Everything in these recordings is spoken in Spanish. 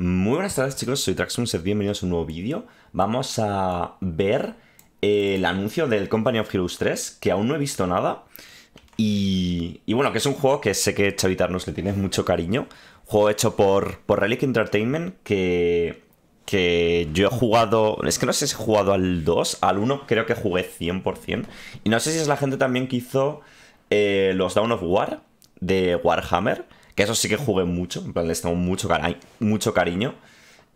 Muy buenas tardes chicos, soy doy bienvenidos a un nuevo vídeo. Vamos a ver el anuncio del Company of Heroes 3, que aún no he visto nada. Y, bueno, que es un juego que sé que Chavitarnos le tiene mucho cariño. Juego hecho por, Relic Entertainment, que, que yo he jugado... Es que no sé si he jugado al 2, al 1 creo que jugué 100%. Y no sé si es la gente también que hizo eh, los Down of War de Warhammer que eso sí que jugué mucho, en plan, les tengo mucho, mucho cariño.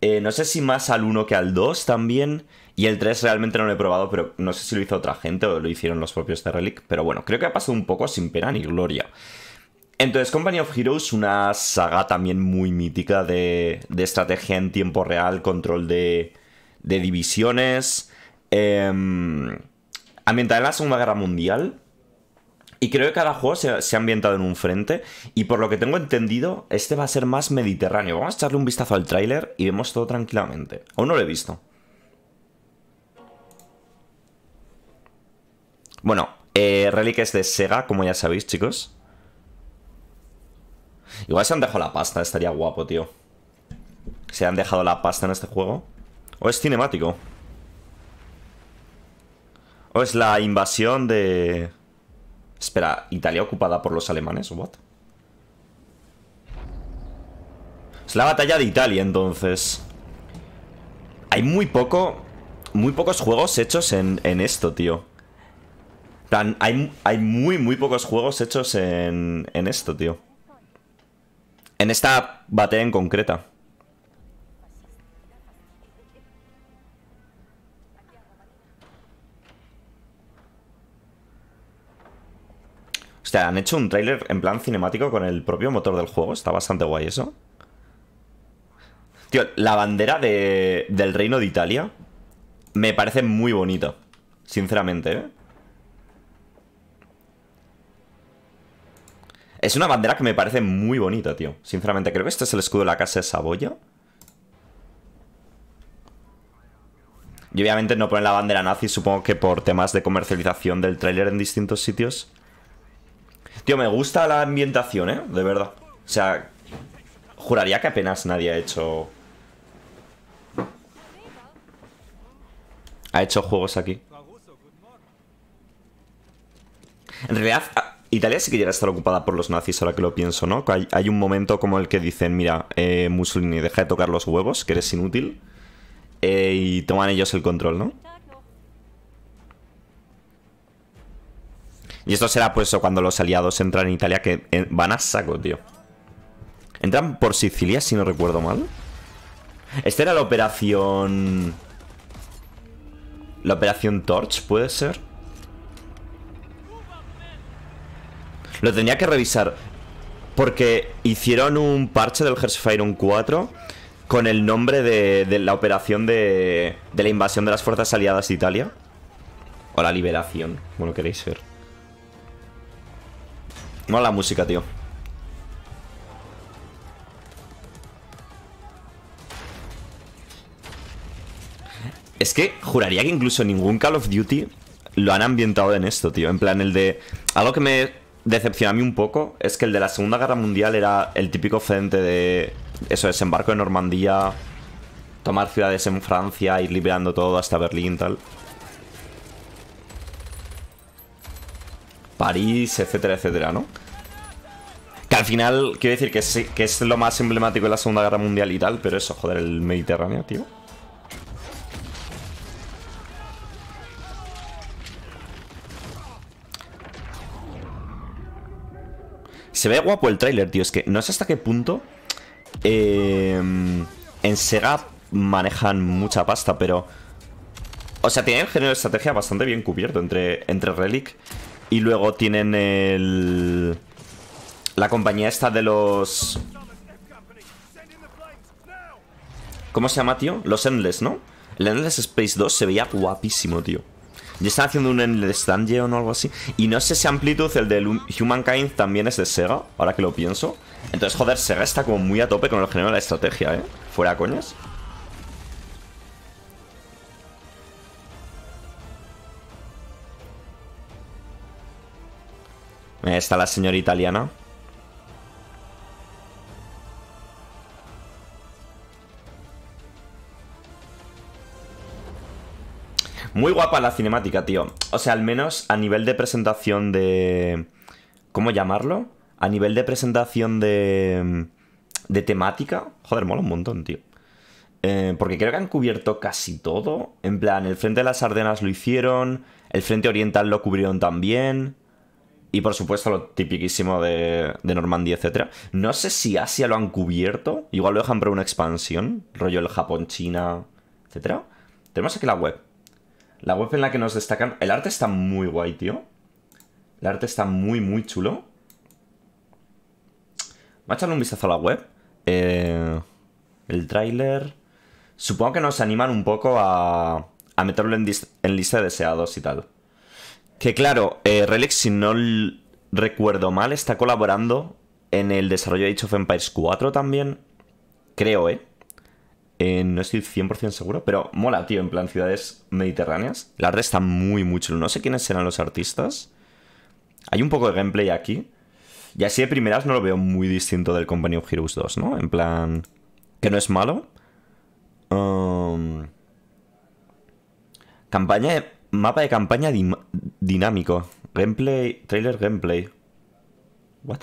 Eh, no sé si más al 1 que al 2 también. Y el 3 realmente no lo he probado, pero no sé si lo hizo otra gente o lo hicieron los propios de Relic. Pero bueno, creo que ha pasado un poco sin pena ni gloria. Entonces, Company of Heroes, una saga también muy mítica de, estrategia en tiempo real, control de, divisiones. Eh, ambientada en la Segunda Guerra Mundial. Y creo que cada juego se, ha ambientado en un frente. Y por lo que tengo entendido, este va a ser más mediterráneo. Vamos a echarle un vistazo al tráiler y vemos todo tranquilamente. Aún no lo he visto. Bueno, eh, Relic de Sega, como ya sabéis, chicos. Igual se han dejado la pasta, estaría guapo, tío. Se han dejado la pasta en este juego. O es cinemático. O es la invasión de... Espera, ¿Italia ocupada por los alemanes? ¿What? Es la batalla de Italia, entonces. Hay muy poco... Muy pocos juegos hechos en, esto, tío. hay, hay, muy, muy pocos juegos hechos en, en esto, tío. En esta batalla en concreta. sea, han hecho un tráiler en plan cinemático con el propio motor del juego. Está bastante guay eso. Tío, la bandera del Reino de Italia me parece muy bonita. Sinceramente, ¿eh? Es una bandera que me parece muy bonita, tío. Sinceramente, creo que este es el escudo de la casa de Saboya. Y obviamente no ponen la bandera nazi, supongo que por temas de comercialización del tráiler en distintos sitios. Tío, me gusta la ambientación, ¿eh? De verdad. O sea, juraría que apenas nadie ha hecho... Ha hecho juegos aquí. En realidad, ah, Italia sí que llega a estar ocupada por los nazis, ahora que lo pienso, ¿no? Hay, un momento como el que dicen, mira, eh, Mussolini, deja de tocar los huevos, que eres inútil. Eh, y toman ellos el control, ¿no? Y esto será puesto cuando los aliados entran en Italia que eh, van a saco, tío. Entran por Sicilia, si no recuerdo mal. Esta era la operación... La operación Torch, ¿puede ser? Lo tenía que revisar. Porque hicieron un parche del Hearthfire 4 con el nombre de, de la operación de, de la invasión de las fuerzas aliadas de Italia. O la liberación, como lo queréis ver la música, tío. Es que juraría que incluso ningún Call of Duty lo han ambientado en esto, tío. En plan, el de... Algo que me decepciona a mí un poco es que el de la Segunda Guerra Mundial era el típico frente de... Eso, desembarco en Normandía, tomar ciudades en Francia, ir liberando todo hasta Berlín, tal. París, etcétera, etcétera, ¿no? Al final, quiero decir que, es lo más emblemático de la Segunda Guerra Mundial y tal, pero eso, joder, el Mediterráneo, tío. Se ve guapo el tráiler, tío. Es que no sé hasta qué punto eh, en Sega manejan mucha pasta, pero... O sea, tienen el género de estrategia bastante bien cubierto entre, entre Relic y luego tienen el... La compañía esta de los... ¿Cómo se llama, tío? Los Endless, ¿no? El Endless Space 2 se veía guapísimo, tío. Ya están haciendo un Endless Dungeon o algo así. Y no sé si Amplitude, el de Humankind, también es de Sega, ahora que lo pienso. Entonces, joder, Sega está como muy a tope con lo general de la estrategia, ¿eh? Fuera coñas. Ahí está la señora italiana. Muy guapa la cinemática, tío. O sea, al menos a nivel de presentación de... ¿Cómo llamarlo? A nivel de presentación de... De temática. Joder, mola un montón, tío. Eh, porque creo que han cubierto casi todo. En plan, el frente de las Ardenas lo hicieron. El frente oriental lo cubrieron también. Y por supuesto lo tipiquísimo de, Normandía, etc. No sé si Asia lo han cubierto. Igual lo dejan para una expansión. Rollo el Japón, China, etc. Tenemos aquí la web. La web en la que nos destacan... El arte está muy guay, tío. El arte está muy, muy chulo. Voy a echarle un vistazo a la web. Eh, el tráiler... Supongo que nos animan un poco a, a meterlo en, lista de deseados y tal. Que claro, Relix, eh, Relic, si no recuerdo mal, está colaborando en el desarrollo de Age of Empires 4 también. Creo, ¿eh? Eh, no estoy 100% seguro, pero mola, tío, en plan ciudades mediterráneas. La red está muy, muy chulo. No sé quiénes serán los artistas. Hay un poco de gameplay aquí. Y así de primeras no lo veo muy distinto del Company of Heroes 2, ¿no? En plan, que no es malo. Um, campaña Mapa de campaña dinámico. Gameplay. Trailer gameplay. What?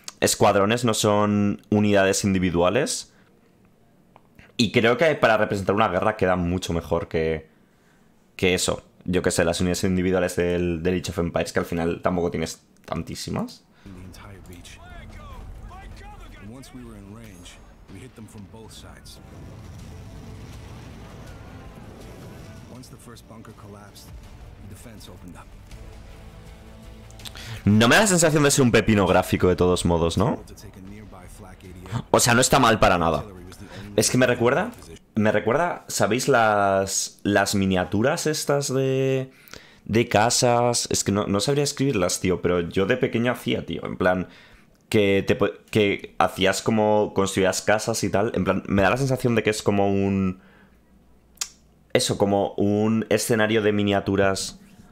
escuadrones no son unidades individuales. Y creo que para representar una guerra queda mucho mejor que, que eso. Yo que sé, las unidades individuales del, del Age of Empires, que al final tampoco tienes tantísimas. No me da la sensación de ser un pepino gráfico de todos modos, ¿no? O sea, no está mal para nada. Es que me recuerda... Me recuerda, ¿sabéis las, las miniaturas estas de, de casas? Es que no, sabría escribirlas, tío, pero yo de pequeño hacía, tío. En plan, que, te, que hacías como construías casas y tal. En plan, me da la sensación de que es como un... Eso, como un escenario de miniaturas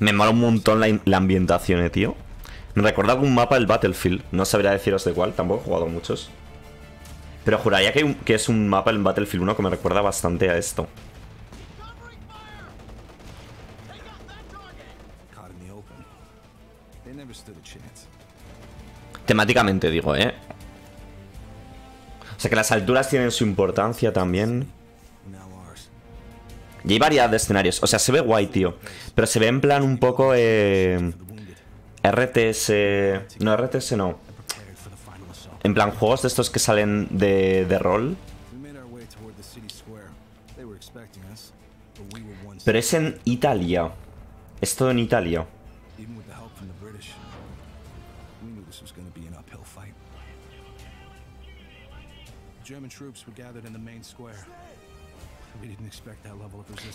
Me mola un montón la, ambientación, eh, tío. Me recuerda algún mapa del Battlefield. No sabría deciros de cuál, tampoco he jugado muchos. Pero juraría que, que es un mapa en Battlefield 1 que me recuerda bastante a esto. Temáticamente digo, ¿eh? O sea que las alturas tienen su importancia también. Y hay variedad de escenarios. O sea, se ve guay, tío. Pero se ve en plan un poco... Eh, RTS... No, RTS no. En plan, juegos de estos que salen de, de rol. Pero es en Italia. Es todo en Italia. German troops were gathered in the main square.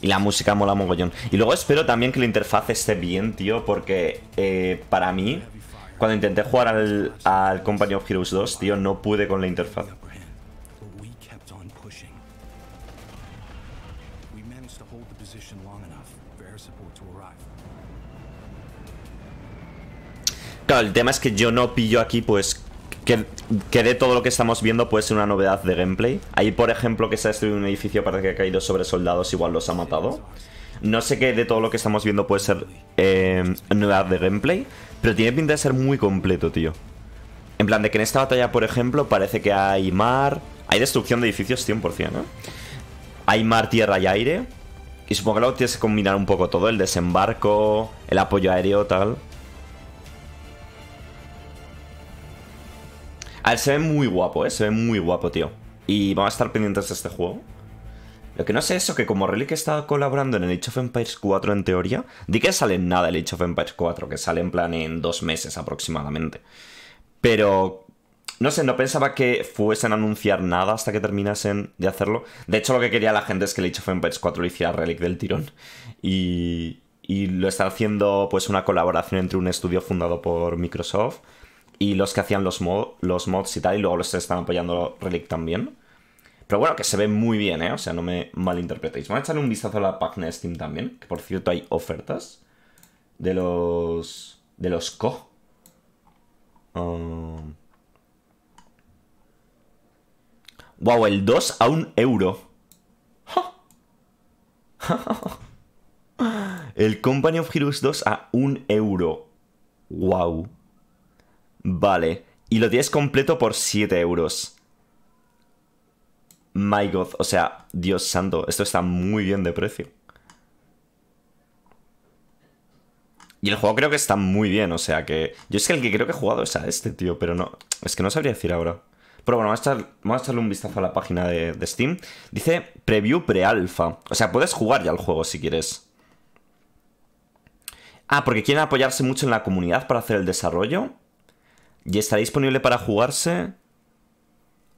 Y la música mola mogollón. Y luego espero también que la interfaz esté bien, tío, porque eh, para mí, cuando intenté jugar al, al Company of Heroes 2, tío, no pude con la interfaz. Claro, el tema es que yo no pillo aquí, pues, que, de todo lo que estamos viendo puede ser una novedad de gameplay. Ahí, por ejemplo, que se ha destruido un edificio, parece que ha caído sobre soldados, igual los ha matado. No sé qué de todo lo que estamos viendo puede ser eh, novedad de gameplay, pero tiene pinta de ser muy completo, tío. En plan, de que en esta batalla, por ejemplo, parece que hay mar... Hay destrucción de edificios 100%, ¿no? ¿eh? Hay mar, tierra y aire. Y supongo que luego tienes que combinar un poco todo, el desembarco, el apoyo aéreo, tal... se ve muy guapo, ¿eh? Se ve muy guapo, tío. Y vamos a estar pendientes de este juego. Lo que no sé es eso, que como Relic está colaborando en el Age of Empires 4 en teoría, di que sale nada el Age of Empires 4, que sale en plan en dos meses aproximadamente. Pero, no sé, no pensaba que fuesen a anunciar nada hasta que terminasen de hacerlo. De hecho, lo que quería la gente es que el Age of Empires 4 lo hiciera Relic del tirón. Y, y lo están haciendo pues una colaboración entre un estudio fundado por Microsoft y los que hacían los, mods y tal, y luego los están apoyando Relic también. Pero bueno, que se ve muy bien, ¿eh? O sea, no me malinterpretéis. Voy a echarle un vistazo a la página de Steam también, que por cierto hay ofertas de los... de los co. Wow, um. el 2 a un euro. el Company of Heroes 2 a un euro. Wow. Vale. Y lo tienes completo por 7 euros. My God. O sea, Dios santo. Esto está muy bien de precio. Y el juego creo que está muy bien, o sea que... Yo es que el que creo que he jugado es a este, tío, pero no... Es que no sabría decir ahora. Pero bueno, vamos a, echarle un vistazo a la página de, Steam. Dice preview pre-alpha. O sea, puedes jugar ya el juego si quieres. Ah, porque quieren apoyarse mucho en la comunidad para hacer el desarrollo. Y está disponible para jugarse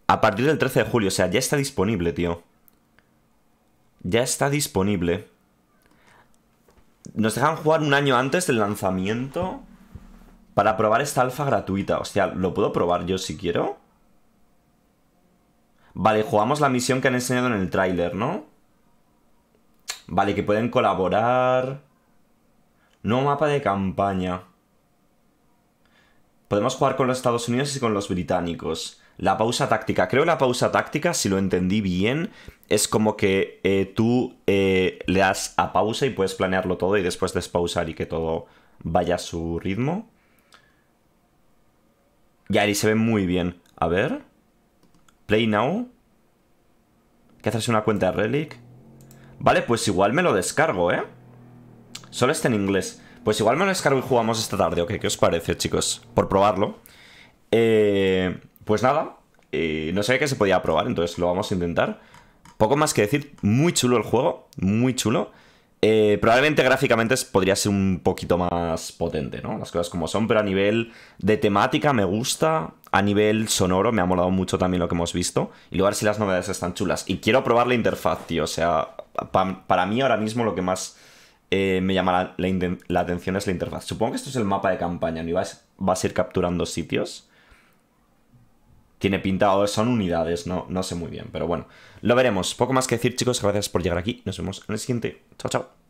a partir del 13 de julio. O sea, ya está disponible, tío. Ya está disponible. Nos dejan jugar un año antes del lanzamiento para probar esta alfa gratuita. O sea, ¿lo puedo probar yo si quiero? Vale, jugamos la misión que han enseñado en el tráiler, ¿no? Vale, que pueden colaborar. No mapa de campaña. Podemos jugar con los Estados Unidos y con los británicos. La pausa táctica. Creo la pausa táctica, si lo entendí bien, es como que eh, tú eh, le das a pausa y puedes planearlo todo y después despausar y que todo vaya a su ritmo. Y ahí se ve muy bien. A ver. Play now. ¿Qué haces una cuenta de Relic? Vale, pues igual me lo descargo, ¿eh? Solo está en inglés. Pues igual me lo descargo y jugamos esta tarde, ¿ok? ¿Qué os parece, chicos? Por probarlo. Eh, pues nada, eh, no sabía que se podía probar, entonces lo vamos a intentar. Poco más que decir, muy chulo el juego, muy chulo. Eh, probablemente gráficamente podría ser un poquito más potente, ¿no? Las cosas como son, pero a nivel de temática me gusta, a nivel sonoro me ha molado mucho también lo que hemos visto, y luego a ver si las novedades están chulas. Y quiero probar la interfaz, tío, o sea, para mí ahora mismo lo que más eh, me llama la, atención es la interfaz. Supongo que esto es el mapa de campaña, ni vas, a ir capturando sitios. Tiene pintado son unidades, no, no sé muy bien, pero bueno. Lo veremos. Poco más que decir, chicos. Gracias por llegar aquí. Nos vemos en el siguiente. Chao, chao.